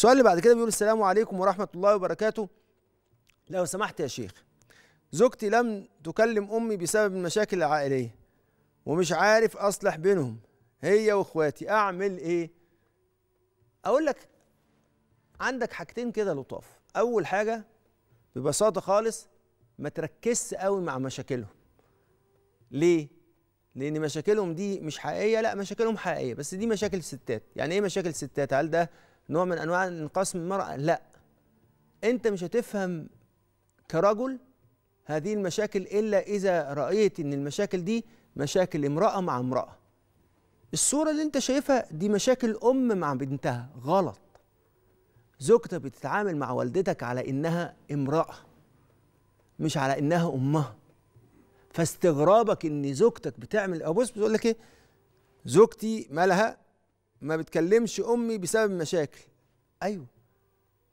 السؤال اللي بعد كده بيقول السلام عليكم ورحمه الله وبركاته لو سمحت يا شيخ زوجتي لم تكلم امي بسبب المشاكل العائليه ومش عارف اصلح بينهم هي واخواتي اعمل ايه اقول لك عندك حاجتين كده لطاف اول حاجه ببساطه خالص ما تركزش قوي مع مشاكلهم ليه لان مشاكلهم دي مش حقيقيه لا مشاكلهم حقيقيه بس دي مشاكل ستات يعني ايه مشاكل ستات هل ده نوع من انواع انقاص من المراه لا انت مش هتفهم كرجل هذه المشاكل الا اذا رايت ان المشاكل دي مشاكل امراه مع امراه الصوره اللي انت شايفها دي مشاكل ام مع بنتها غلط زوجتك بتتعامل مع والدتك على انها امراه مش على انها امها فاستغرابك ان زوجتك بتعمل ابص بتقول لك ايه زوجتي مالها ما بتكلمش امي بسبب مشاكل ايوه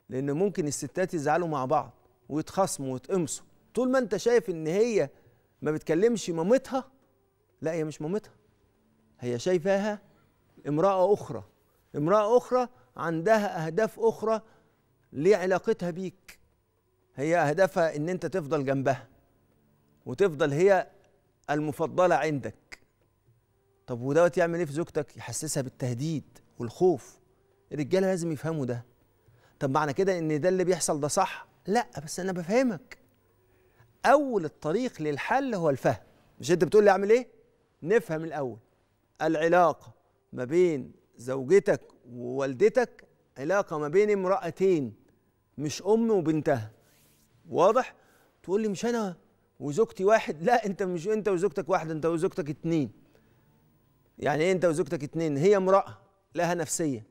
لان ممكن الستات يزعلوا مع بعض ويتخاصموا ويتقمصوا طول ما انت شايف ان هي ما بتكلمش مامتها لا هي مش مامتها هي شايفاها امراه اخرى امراه اخرى عندها اهداف اخرى لعلاقتها بيك هي اهدافها ان انت تفضل جنبها وتفضل هي المفضله عندك طب ودوت يعمل ايه في زوجتك يحسسها بالتهديد والخوف الرجاله لازم يفهموا ده طب معنى كده ان ده اللي بيحصل ده صح لا بس انا بفهمك اول الطريق للحل هو الفهم مش انت بتقول لي اعمل ايه نفهم الاول العلاقه ما بين زوجتك ووالدتك علاقه ما بين امراتين مش ام وبنتها واضح تقول لي مش انا وزوجتي واحد لا انت مش انت وزوجتك واحد انت وزوجتك اتنين يعني إيه انت وزوجتك اتنين هي امراه لها نفسيه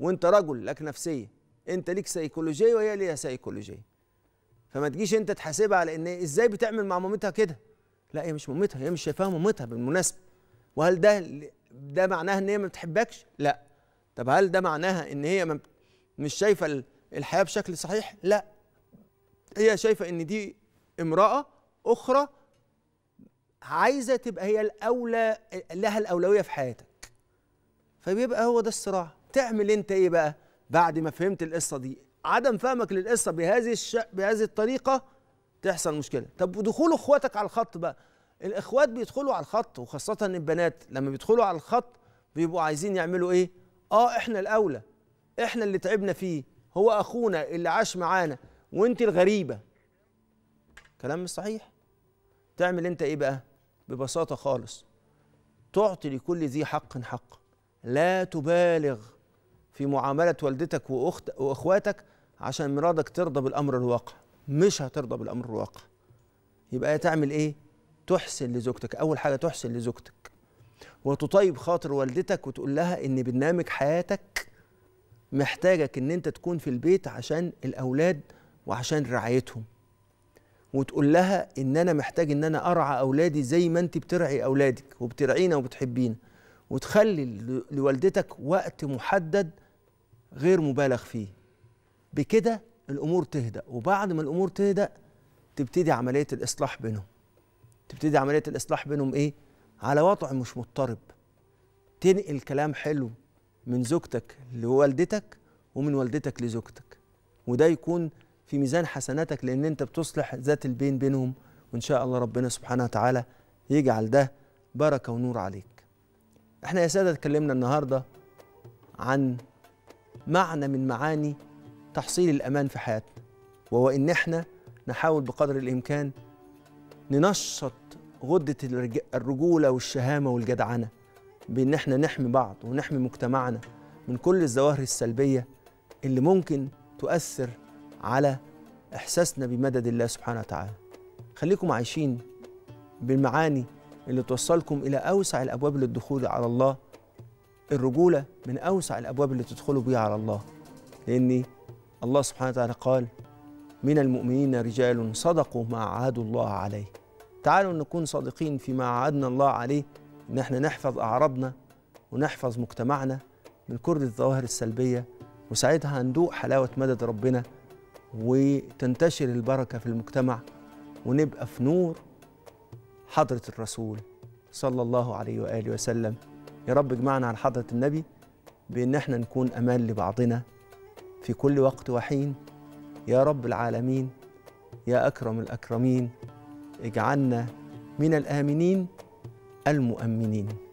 وانت رجل لك نفسيه انت ليك سيكولوجيه وهي ليها سيكولوجيه فما تجيش انت تحاسبها على ان ازاي بتعمل مع مامتها كده لا هي مش مامتها هي مش شايفاها مامتها بالمناسبه وهل ده ده معناها ان هي ما بتحبكش لا طب هل ده معناها ان هي مش شايفه الحياه بشكل صحيح لا هي شايفه ان دي امراه اخرى عايزه تبقى هي الاولى لها الاولويه في حياتك فبيبقى هو ده الصراع تعمل انت ايه بقى بعد ما فهمت القصه دي عدم فهمك للقصه بهذه الش... بهذه الطريقه تحصل مشكله طب ودخول اخواتك على الخط بقى الاخوات بيدخلوا على الخط وخاصه البنات لما بيدخلوا على الخط بيبقوا عايزين يعملوا ايه اه احنا الاولى احنا اللي تعبنا فيه هو اخونا اللي عاش معانا وانت الغريبه كلام مش صحيح تعمل انت ايه بقى ببساطه خالص تعطي لكل ذي حق حق لا تبالغ في معامله والدتك واخت واخواتك عشان مرادك ترضى بالامر الواقع مش هترضى بالامر الواقع يبقى تعمل ايه تحسن لزوجتك اول حاجه تحسن لزوجتك وتطيب خاطر والدتك وتقول لها ان برنامج حياتك محتاجك ان انت تكون في البيت عشان الاولاد وعشان رعايتهم وتقول لها ان انا محتاج ان انا ارعى اولادي زي ما انت بترعي اولادك وبترعينا وبتحبينا وتخلي لوالدتك وقت محدد غير مبالغ فيه بكده الامور تهدأ وبعد ما الامور تهدأ تبتدي عمليه الاصلاح بينهم تبتدي عمليه الاصلاح بينهم ايه على وضع مش مضطرب تنقل كلام حلو من زوجتك لوالدتك ومن والدتك لزوجتك وده يكون في ميزان حسناتك لأن أنت بتصلح ذات البين بينهم وإن شاء الله ربنا سبحانه وتعالى يجعل ده بركة ونور عليك احنا يا سادة اتكلمنا النهاردة عن معنى من معاني تحصيل الأمان في حياتنا وهو إن احنا نحاول بقدر الإمكان ننشط غدة الرجولة والشهامة والجدعنة بإن احنا نحمي بعض ونحمي مجتمعنا من كل الظواهر السلبية اللي ممكن تؤثر على إحساسنا بمدد الله سبحانه وتعالى خليكم عايشين بالمعاني اللي توصلكم إلى أوسع الأبواب للدخول على الله الرجولة من أوسع الأبواب اللي تدخلوا بيها على الله لأن الله سبحانه وتعالى قال من المؤمنين رجال صدقوا ما عاهدوا الله عليه تعالوا نكون صادقين فيما عاهدنا الله عليه إن احنا نحفظ اعراضنا ونحفظ مجتمعنا من كل الظواهر السلبية وساعتها هندوق حلاوة مدد ربنا وتنتشر البركة في المجتمع ونبقى في نور حضرة الرسول صلى الله عليه وآله وسلم يا رب اجمعنا على حضرة النبي بإن احنا نكون أمان لبعضنا في كل وقت وحين يا رب العالمين يا أكرم الأكرمين اجعلنا من الآمنين المؤمنين